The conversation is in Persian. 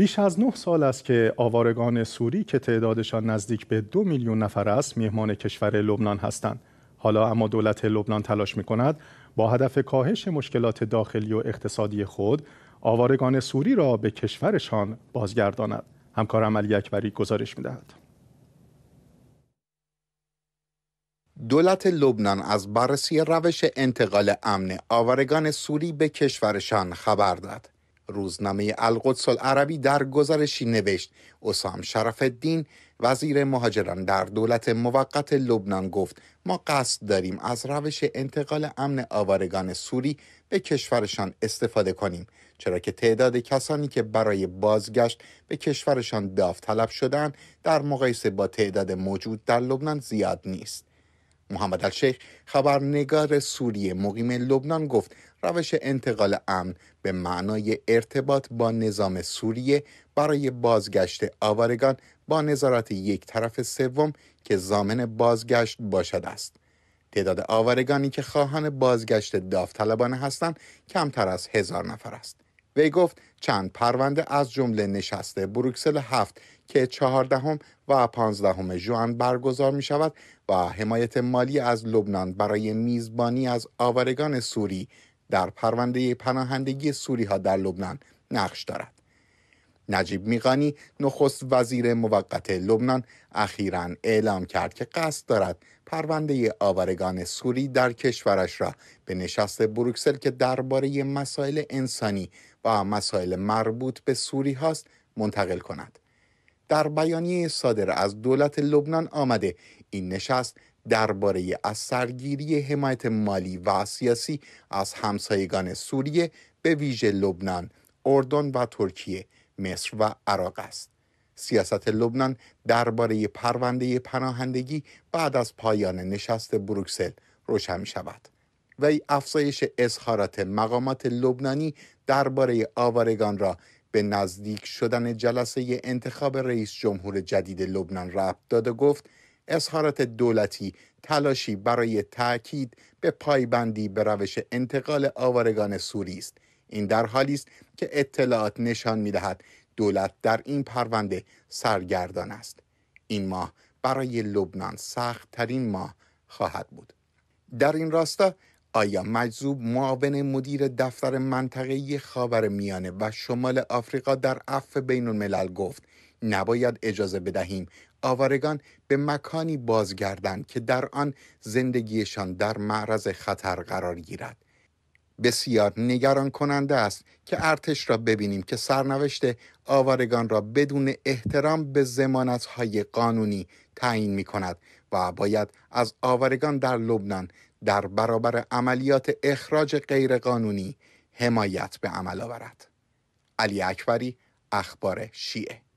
بیش از نه سال است که آوارگان سوری که تعدادشان نزدیک به دو میلیون نفر است میهمان کشور لبنان هستند حالا اما دولت لبنان تلاش می کند با هدف کاهش مشکلات داخلی و اقتصادی خود آوارگان سوری را به کشورشان بازگرداند همکار علی اکبری گزارش می دهد. دولت لبنان از بررسی روش انتقال امن آوارگان سوری به کشورشان خبر داد. روزنامه القدس العربی در گزارشی نوشت اسام شرف الدین وزیر مهاجران در دولت موقت لبنان گفت ما قصد داریم از روش انتقال امن آوارگان سوری به کشورشان استفاده کنیم چرا که تعداد کسانی که برای بازگشت به کشورشان داوطلب شدند در مقایسه با تعداد موجود در لبنان زیاد نیست محمد الشیخ خبرنگار سوریه مقیم لبنان گفت روش انتقال امن به معنای ارتباط با نظام سوریه برای بازگشت آوارگان با نظارت یک طرف سوم که زامن بازگشت باشد است تعداد آوارگانی که خواهان بازگشت داوطلبانه هستند کمتر از هزار نفر است وی گفت چند پرونده از جمله نشسته بروکسل هفت که چهاردهم و پانزدهم ژوئن برگزار می شود و حمایت مالی از لبنان برای میزبانی از آوارگان سوری در پرونده پناهندگی سوری ها در لبنان نقش دارد. نجیب میغانی، نخست وزیر موقت لبنان اخیرا اعلام کرد که قصد دارد پرونده آوارگان سوری در کشورش را به نشست بروکسل که درباره مسائل انسانی و مسائل مربوط به سوری هاست منتقل کند در بیانیه صادر از دولت لبنان آمده این نشست درباره از سرگیری حمایت مالی و سیاسی از همسایگان سوریه به ویژه لبنان، اردن و ترکیه مصر و عراق است سیاست لبنان درباره پرونده پناهندگی بعد از پایان نشست بروکسل روشن می شود و افزایش اظهارات مقامات لبنانی درباره آوارگان را به نزدیک شدن جلسه انتخاب رئیس جمهور جدید لبنان ربط داد و گفت اظهارات دولتی تلاشی برای تاکید به پایبندی به روش انتقال آوارگان سوری است این در حالی است که اطلاعات نشان دهد دولت در این پرونده سرگردان است این ماه برای لبنان سخت ترین ماه خواهد بود در این راستا آیا مجذوب معاون مدیر دفتر منطقه خاور میانه و شمال آفریقا در عفو بین الملل گفت نباید اجازه بدهیم آوارگان به مکانی بازگردند که در آن زندگیشان در معرض خطر قرار گیرد بسیار نگران کننده است که ارتش را ببینیم که سرنوشت آوارگان را بدون احترام به زمانتهای قانونی تعیین می کند و باید از آوارگان در لبنان در برابر عملیات اخراج غیرقانونی حمایت به عمل آورد. علی اکبری اخبار شیعه